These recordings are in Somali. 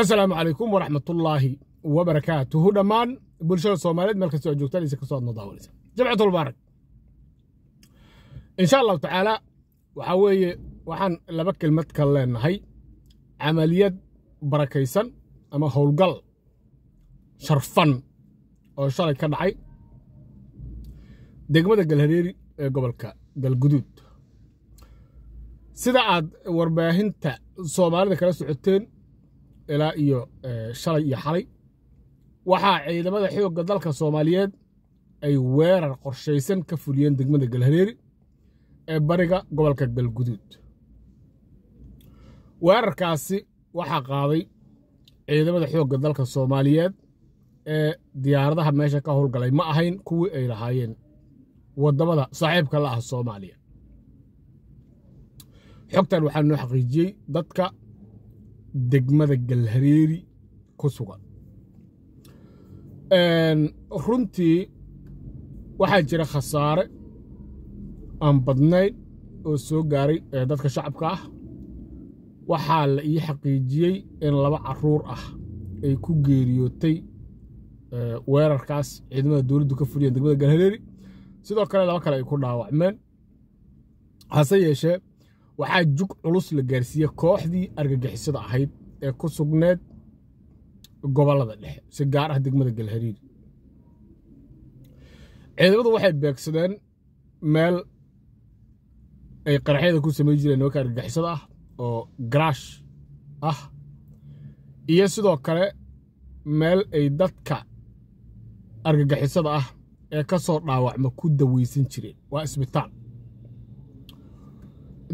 asalaamu calaykum waraxmatullaahi wabarakaatuhu dhammaan bulshada soomaaliyeed meel kastoo aad joogtaan isa kastoo aad noo insha allahu tacaala waxaa weeye waxaan laba kelmad ka leenahay camaliyad barakaysan ama howlgal sharfan oo shalay ka dhacay degmada galhareeri ee gobolka galguduud sida aad warbaahinta soomaalida kala socoteen ilaa iyo eh, shalay iyo xalay waxaa ciidamada xoogga dalka soomaaliyeed ay weerar qorshaysan ka fuliyeen degmada galhareeri ee bariga gobolka galguduud weerarkaasi waxaa qaaday ciidamada xoogga dalka soomaaliyeed ee diyaaradaha meesha ka howlgalay ma ahayn kuwii ay lahaayeen waddamada saaxiibka la ah soomaaliya xogtan waxaa noo xaqiijiyey dadka degmada galhareeri ku sugan runtii waxaa jira khasaare aan badnayn oo soo gaaray dadka shacabka ah waxaa la ii xaqiijiyey in laba caruur ah ay ku geeriyootay weerarkaas ciidamada dowladdu ka fuliyeen degmada galhareeri sidoo kale laba kale ay ku dhaawacmeen hase yeeshee waxaa jug culus la gaarsiiyey kooxdii argagixisada ahayd ee ku sugneed gobollada dhexe si gaar ah degmada galhariir ciidamadu waxay beegsadeen meel ay qaraxyada ku samayn jireen nimanka argagixisada ah oo garaash ah iyo sidoo kale meel ay dadka argagixisada ah ee ka soo dhaawacma ku daweysan jireen waa isbitaal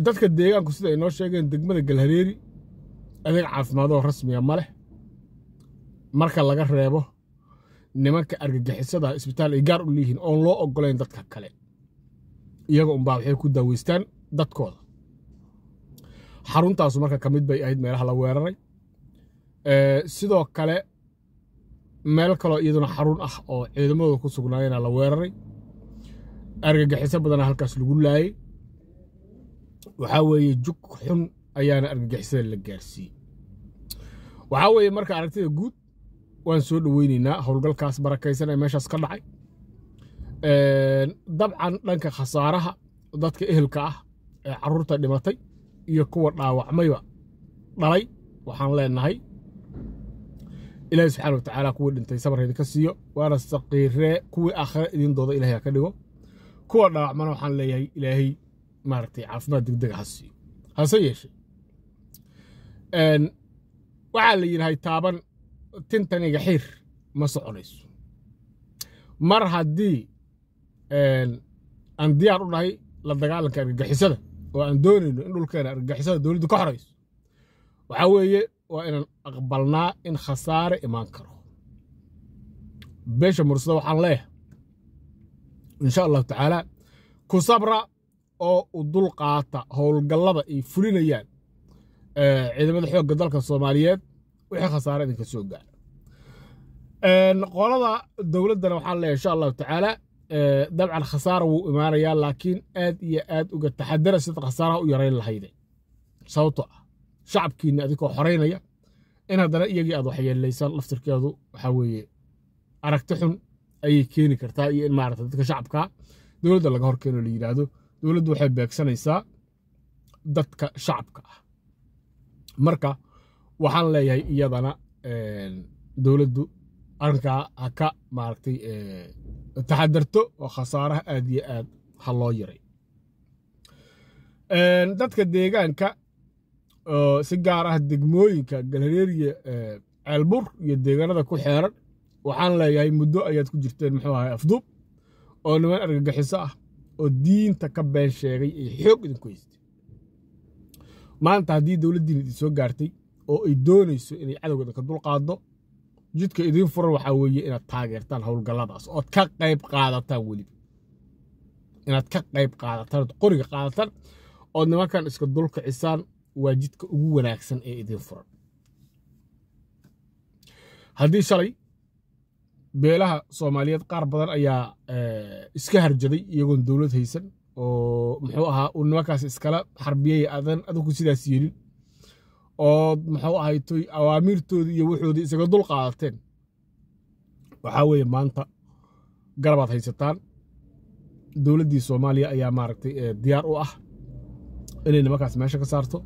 dadka deegaanku sida ay noo sheegeen degmada galhareeri adeeg caafimaadoo rasmiga ma leh marka laga reebo nimanka argagixisada isbitaal ay gaar u leeyihiin oon loo ogolayn dadka kale iyaga unbaa waxay ku daaweystaan dadkooda xaruntaasu marka ka mid bay ahayd meelaha la weeraray sidoo kale meel kaloo iyaduna xarun ah oo ciidamadooda ku sugnaayana la weeraray argagixiso badana halkaas lagu laayey waxaa weeye jug xun ayaana argagixisada la gaarsiiyey waxaa weeye marka aragtida guud waan soo dhoweynaynaa howlgalkaas barakaysan ee meeshaas ka dhacay dabcan dhanka khasaaraha dadka ehelka ah ee caruurta dhimatay iyo kuwa dhaawacmayba dhalay waxaan leenahay ilaahay subxana wa tacaala kuwii dhintay sabar idinka siiyo waana saqiiree kuwii aakhire idin dooda ilahay ha ka dhigo kuwa dhaawacmana waxaan leeyahay ilaahay maaragtay caafimaad degdega ha hase yeeshee waxaa la yidhahay taaban tintaniga xiir ma soconayso mar haddii aan diyaar u dhahay la dagaalanka argagixisada oo aan doonayno in dhulkeena argagixisada dowladdu ka horayso waxaa weeye waa inaan aqbalnaa in khasaare imaan karo beesha mursada waxaan leeyahay in sha allahu tacaala ku sabra oo u dulqaata howlgallada ay fulinayaan ciidamada xoogga dalka soomaaliyeed wixii khasaare idinka soo gaara qolada dowladdana waxaa leeyahay insha allahu tacaala dabcan khasaara wuu imaanayaa laakiin aad iyo aad uga taxadara sida khasaaraha u yarayn lahayde sababtoo ah shacabkiinna adinkoo xoraynaya in haddana iyagii aad waxyeelaysaan laftirkeedu waxaa weeye aragti xun ayay keeni kartaa iyo in maarata dadka shacabka dowladda laga hor keeno la yidhaahdo dowladdu waxay beegsanaysaa dadka shacabka ah marka waxaan leeyahay iyadana dowladdu arrinkaa ha ka maaragtay taxadarto oo khasaaraha aad iyo aad ha loo yaray dadka deegaanka oo si gaar ah degmooyinka galhareeriya ceelbur iyo deegaanada ku xeeran waxaan leeyahay muddo ayaad ku jirteen muxuu ahay afduub oo niman argagixiso ah oo diinta ka been sheegay ay xoog idinku haystay maanta haddii dowladdiin idin soo gaartay oo ay doonayso inay cadowga idinka dulqaaddo jidka idiin furan waxaa weeye inaad taageertaan howlgalladaas ood ka qayb qaadataan weliba inaad ka qayb qaadataan ood qoriga qaadataan ood nimankan iska dulkicisaan waa jidka ugu wanaagsan ee idiin furan haddii shalay beelaha soomaaliyeed qaar badan ayaa eh, iska harjaday iyagoon dowlad haysan oo muxuu ahaa uu nimankaas iskala xarbiyey adan adinku sidaas yeelin ood muxuu ahaytoy awaamiirtoodii iyo wuxoodii isaga dul qaadateen waxaa weeye maanta garabaad haysataan dowladdii soomaaliya ayaa maaragtay eh, diyaar u ah inay nimankaas meesha ka saarto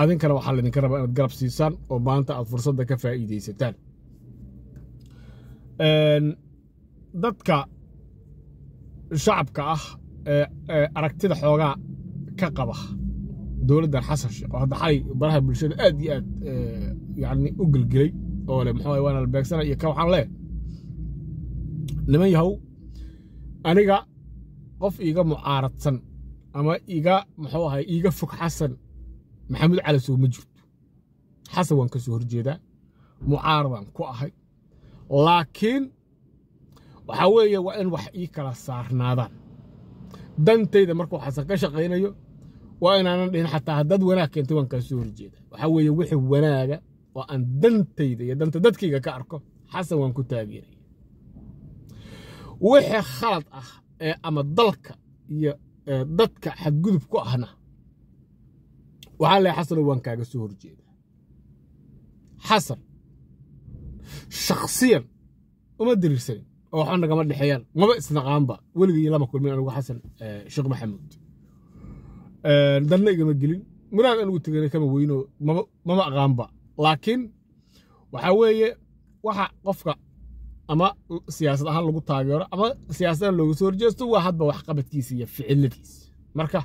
adinkana waxaa laydinka rabaa inaad garab siisaan oo maanta aad fursadda ka faa'iidaysataan dadka shacabka ah ee aragtida xoogaa ka qaba dowladdan xasan sheekh oo hadda xalay baraha bulshada aad iyo aad yani u gelgelay oo le muxuu waana la beegsana iyo ka waxaan leeh niman yahow aniga qof iiga mucaaradsan ama iga muxuu ahay iiga fog xasan maxamuud cali sow ma jirto xasan waan ka soo horjeedaa mucaaradan ku ahay laakiin waxaa weeye waa in wax ii kala saarnaadaan dantayda marka waxaasan ka shaqaynayo waa inaanan dhihin xataa haddaad wanaag keentay waan kaa soo horjeeda waxa weeye wixii wanaaga oo aan dantayda iyo danta dadkayga ka arko xasan waan ku taageeraya wixii khalad ah ee ama dalka iyo dadka xadgudub ku ahna waxaa leehay xasano waan kaaga soo horjeeda xasan shakhsiyan uma dariirsanin oo waxba nagama dhexeeyaan maba isnaqaanba weligii lama kulmin anugu xasan eh, sheekh maxamuud eh, danna igama gelin muraad anugu tegana kama weyno mama aqaanba laakiin waxaa weeye waxa qofka ama siyaasad ahaan lagu taageero ama siyaasadaan looga soo horjeesto waa hadba waxqabadkiisa iyo ficiladiisa marka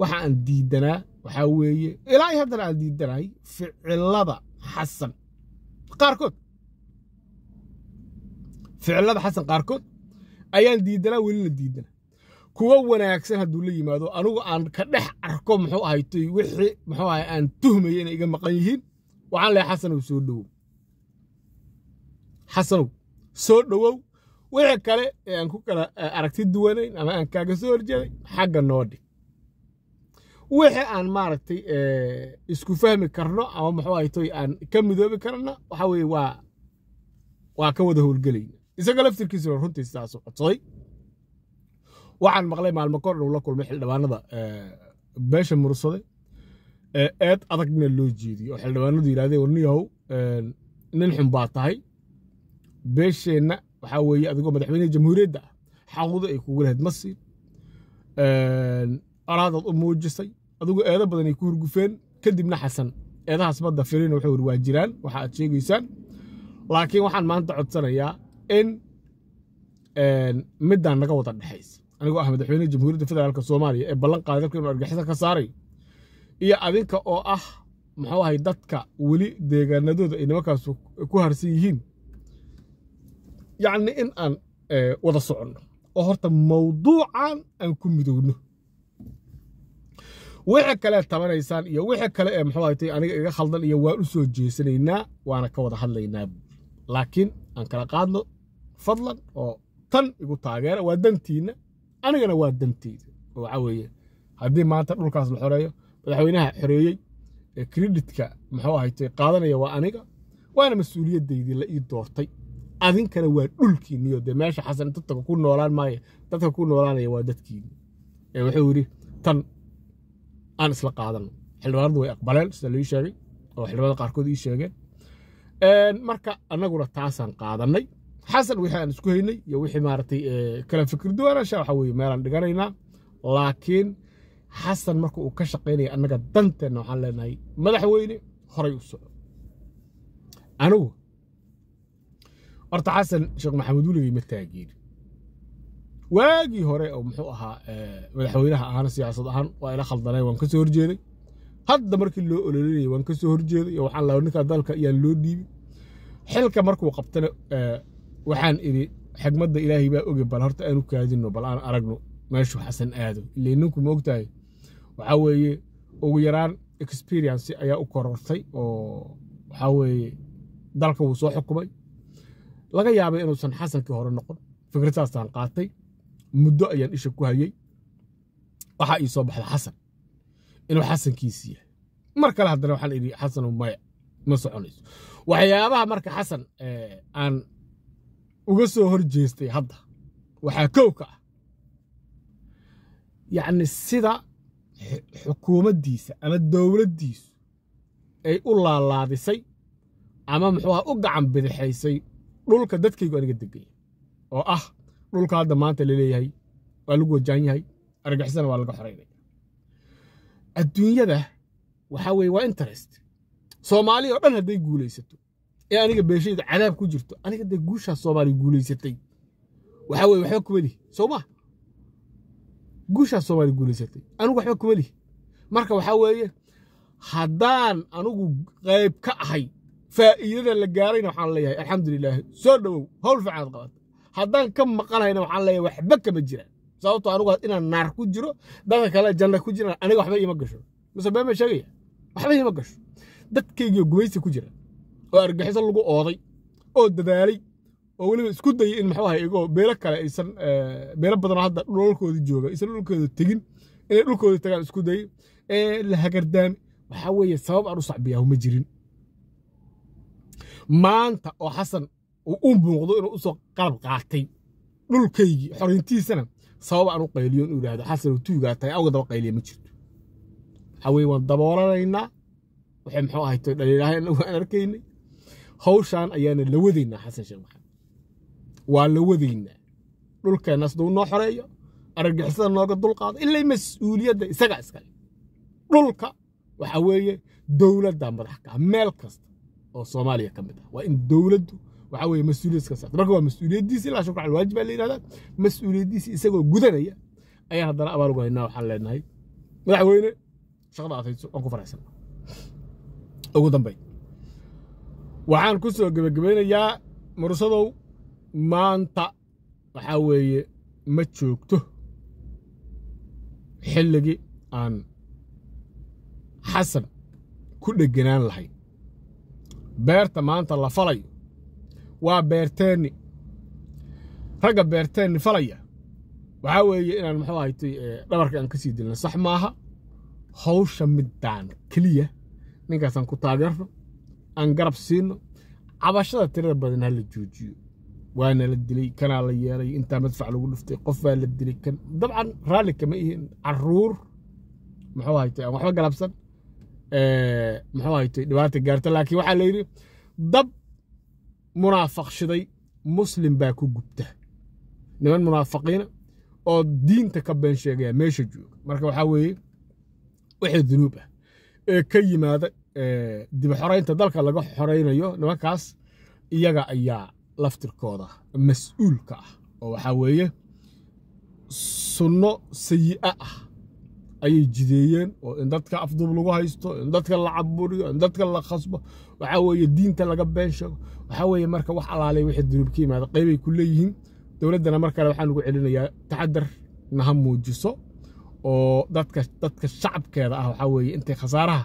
waxa aan diidanaa waxaa weeye ilaa haddana aan diidanahay ficilada xasan qaarkood ficilada xasan qaarkood ayaan diidanaa weli la diidana kuwo wanaagsan hadduu la yimaado anugu aan ka dhex arko muxuu ahaytay wixii muxuu ahay aan tuhmaya inay iga maqan yihiin waxaan lehay xasanow soo dhowow xasanow soo dhowow wixii kale ee aan ku kala aragti duwanayn ama aan kaaga soo horjeeday xagga noo dhig wixii aan maaragtay isku fahmi karno ama muxuu ahaytoy aan ka midoobi karana waxa weeye waa waa ka wada howlgelayna isaga laftirkiisa runtii sidaa socotay waxaan maqlay maalmo kor dhow la kulmay xildhibaanada eh, beesha mursaday eh, eed adagna loo jeediyey oo xildhibaanadu yidhahdeen warniyahow eh, nin xun baa tahay beesheenna waxaa weeye adigoo madaxweyneha jamhuuriyadda ah xawdo ay kugu lahayd ma siin araadaad u muujisay adigoo eedo badan ay ku hurgufeen kadibna xasan eedahaas badda firina wuxuu yiri waa jiraan waxa sheegaysaan laakiin waxaan maanta codsanayaa in eh, middan naga wada dhexaysa anigoo ah madaxweyne jamhuuriyadda federaalk soomaaliya ee ballan qaaday dalka inuu argixisa ka saaray iyo adinka oo ah muxuu ahay dadka weli deegaanadooda ay nimankaas ku harsan yihiin yacni in aan eh, wada soconno oo horta mawduucan aan ku midowno wixii kale tabanaysaan iyo wixii kale ee muxuu ahatay aniga iga khaldan iyo waan u soo jeesanaynaa waana ka wada hadlaynaa laakiin aan kala qaadno fadlan oo tan igu taageera waa dantiinna anigana waa danteyda oo waxa haddii maanta dhulkaas la xoreeyo madaxweynaha xoreeyey ee kreditka muxuu ahaytay qaadanaya waa aniga waana mas-uuliyaddaydii la ii doortay adinkana waa dhulkiinniyo dee meesha xasan dadka ku noolaan maayo dadka ku noolaanaya waa dadkiinni ee wuxuu yidhi tan aan isla qaadano xildhibaanadu way aqbaleen sida laii sheegay oo xildhibaanada qaarkood ii sheegeen marka annaguna taasaan qaadanay xasan wixii aan isku haynay iyo wixii maaragtay eh, kala fikir duwanaansha waxa weeye meelaan dhiganaynaa laakiin xasan marka uu ka shaqaynaya annaga danteenna waxaan leenahay madaxweyne horay u soco anigu horta xasan sheekh maxamuud wuligay ma taageeri waagii hore oo muxuu ahaa eh, madaxweynaha ahaana siyaasad ahaan waa ila khaldanay waan ka soo horjeeday hadda markii loo ololinayay waan ka soo horjeeday oo waxaan laa ninkaa dalka ayaan loo dhiibin xilka markuu qabtana eh, waxaan idhi xigmadda ilaahay baa oge bal horta aanu kaadinno bal aan aragno meeshu xasan aado ilay ninku ma ogtahay waxaa weeye ugu yaraan experienci ayaa u korortay oo waxaa weeye dalka wuu soo xukumay laga yaabay inuusan xasankii hore noqon fikradtaasaan qaatay muddo ayaan isha ku hayey waxaa ii soo baxda xasan inuu xasankiisi yahay mar kale haddana waxaan idhi xasanu maya ma soconayso waxyaabaha marka xasan eh, aan uga soo hor jeestay hadda waxaa kowka ah yacni sida xukuumaddiisa ama dowladdiisu ay u laalaadisay ama muxuuaha u gacan bidixaysay dhulka dadkaygu aniga degaya oo ah dhulka hadda maanta laleeyahay waa lagu wajahan yahay argixisana waa laga xoraynaya adduunyada waxaa weeye waa interest soomaaliya oo dhan hadday guulaysato ee aniga beeshayda cadaab ku jirto aniga dee guushaas soomaaliya guulaysatay waxaa weye waxba kuma lihi soo ma soomaaliya guulaysatay anigu waxba kuma lihi marka waxaa weeye haddaan anigu qayb ka ahay faa'iidada la gaarayna waxaan leeyahay alxamdulilaahi soo dhowow howl fiicaad qabata haddaan ka maqanayna waxaan leeyahay waxba kama jira sababtoo ah anigu inaan naar ku jiro dadka kale janna ku jiraan aniga waxba iima gasho mise been ma sheegaya waxba iima gasho dadkaygiyo gumaysi ku jira oo argaxiso lagu ooday oo dadaalay oo weliba isku dayay in maxuu ahay igoo beelo kale aysan eh, beelo badanoo hadda dhulkooda jooga aysan dhulkooda tegin inay dhulkooda tagaan isku dayay ee eh, la hagardaami waxaa weeye sabab aan u sacbiyaahu ma jirin maanta oo xasan uu u muuqdo inuu usoo qalab qaatay dhulkaygii xorintiisana sabab aan u qayliyo inuu idhaahdo xasan uu tuugaa tahay awga daba qayliya ma jirto waxaa weeye waan daboolanaynaa waxay muxuu ahay to dhaliilaahay arkaynay hawshaan ayaana la wadaynaa xasan sheekh maxamed waa la wadaynaa dhulkeenna siduu noo xoreeyo argagixisada nooga dulqaado ilay mas-uuliyadda isagaa iskale dhulka waxa weeye dowladda madax kaa meel kasta oo soomaaliya ka mid ah waa in dowladdu waxaa weeye mas-uuliyad iska saarta marka waa mas-uuliyaddiisi ilaa shukra al waajib baa la yidhahdaa mas-uuliyaddiisi isagoo gudanaya ayaan haddana abaal ugu haynaa waxaan leenahay madaxweyne shaqada aatayso aan ku faraxsan ugu dambayn waxaan ku soo gebagabaynayaa mursadow maanta waxaa weeye ma joogto xilligii aan xasan ku dheganaan lahay beerta maanta la falayo waa beerteenni ragga beerteenni falaya waxaa weeye inaan muxuu ahaytay dhabarka aan ka sii dilna sax maaha hawsha middaan keliya ninkaasaan ku taageerno aan garab siino cabashada tirada badan ha la joojiyo waana la dilay kanaa la yeelay intaa madfac lagu dhuftay qof baa la dilay kan dabcan raalli kama ihiin caruur muxuu haytay aan waxba galabsan muxuu haytay dhibaata gaarta laakiin waxaa la yidhi dab munaafiq shiday muslim baa ku gubta niman munaafaqiina oo diinta ka been sheegaya meesha jooga marka waxaa weeye wixii dunuub ah ee ka yimaada dib xoraynta dalka laga xoreynayo nimankaas iyaga ayaa laftirkooda mas-uulka ah oo waxaa weeye sunno sayi'a ah ayay jideeyeen oo in dadka afduub lagu haysto in dadka la caburiyo in dadka la khasbo waxaa weeye diinta laga beenshago sheego waxaa weeye marka wax alaalay wixii dunuub ka yimaada qaybay ku leeyihiin dowladdana mar kale waxaan ugu celinayaa taxadar naha muujiso oo dadka dadka shacabkeeda ah waxaa weeye intay khasaaraha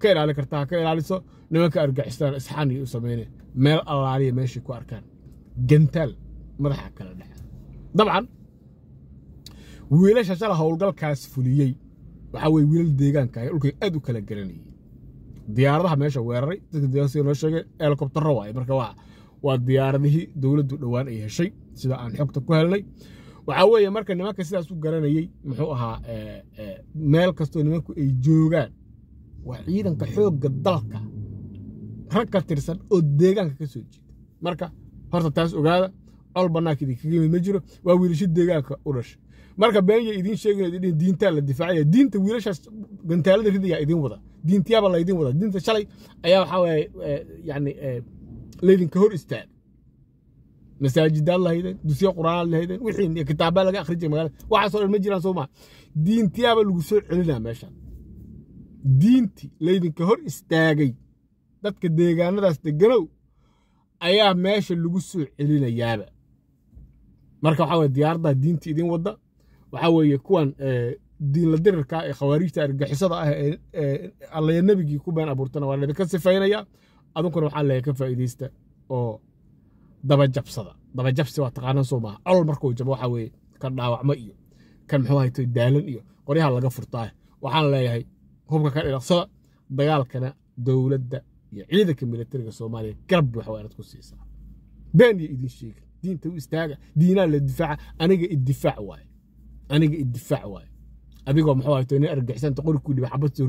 ka ilaali kartaa ka ilaaliso nimanka argixisaan isxaaniga u samayne meel allaaliya meeshay ku arkaan gantaal madaxa kala dhex dabcan wiilasha shala howlgalkaas fuliyey waxaa weye wiilal deegaanka ahe dhulkay aad u kala garanayey diyaaradaha meesha weeraray dadka diyaaradaha noo sheegay helikobtaro waaye marka waa waa diyaaradihii dowladdu dhowaan ay heshay sida aan xogta ku helnay waxaa weeye marka nimanka sidaas u garanayey muxuu ahaa eh, eh, meel kastoo nimanku ay joogaan waa ciidanka xooga dalka rag ka tirsan oo deegaanka ka soo jeeda marka horta taas ogaada col bannaanka idinkaga yimid ma jiro waa wiilasho deegaanka u dhashay marka beenya idiin sheegay diintaa la difaacaya diinta wiilashaas gantaalada ridayaa idin wada diintiyaaba laydin wada diinta shalay ayaa waxaa eh, yani eh, laydinka hor istaaga masaajidaad lahaydeen dusyo qur'aanaad lahaydeen wixii kitaabaa laga akhrin jiray magaalada waxaasoo dhan ma jiraan soo maa diintiyaabaa lagu soo celinaa meeshaan diinti laydinka hor istaagay dadka deegaanadaas deganow ayaa meesha lagu soo celinayaaba marka waxaa weye diyaaraddaa diinta idin wadda waxaa weeye kuwan eh, diinla dirirka ee khawaariijta argixisada ah ee eh, allaya nebigii ku been abuurtana waa laydinka sifaynaya adunkuna waxaa ka faa'iidaysta oo dabajabsada dabajabsi waa taqaanan soo maaha colol markuu jabo waxaa weeye kan dhaawacmo iyo kan muxuu hayto daalan iyo qoryaha laga furtaah waxaan leeyahay hubka ka dhiraqso dagaalkana dowladda iyo ciidanka milatariga soomaaliya garab waxwaanad ku siisaa been iyo idin sheega diinta u istaaga diinaa la difaaca aniga iddifaac waaye aniga iddifaac waaye adigoo muxuu hayto argixisanta qori ku dhiba xabad soo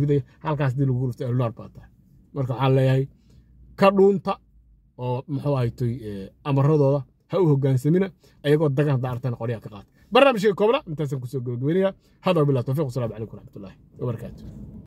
halkaas dii lagu ruftay elnoor baa tahay marka waxaan leeyahay ka dhuunta oo muxuu eh, amaradooda ha u hogaansamina ayagoo dagan hadda qoryaha ka qaata barnaamijka koobla intaasaan kusoo gabagabaynayaa hadaw billah tawfiiq wasalaamu calaykum waraxmatullaahi wabarakaatu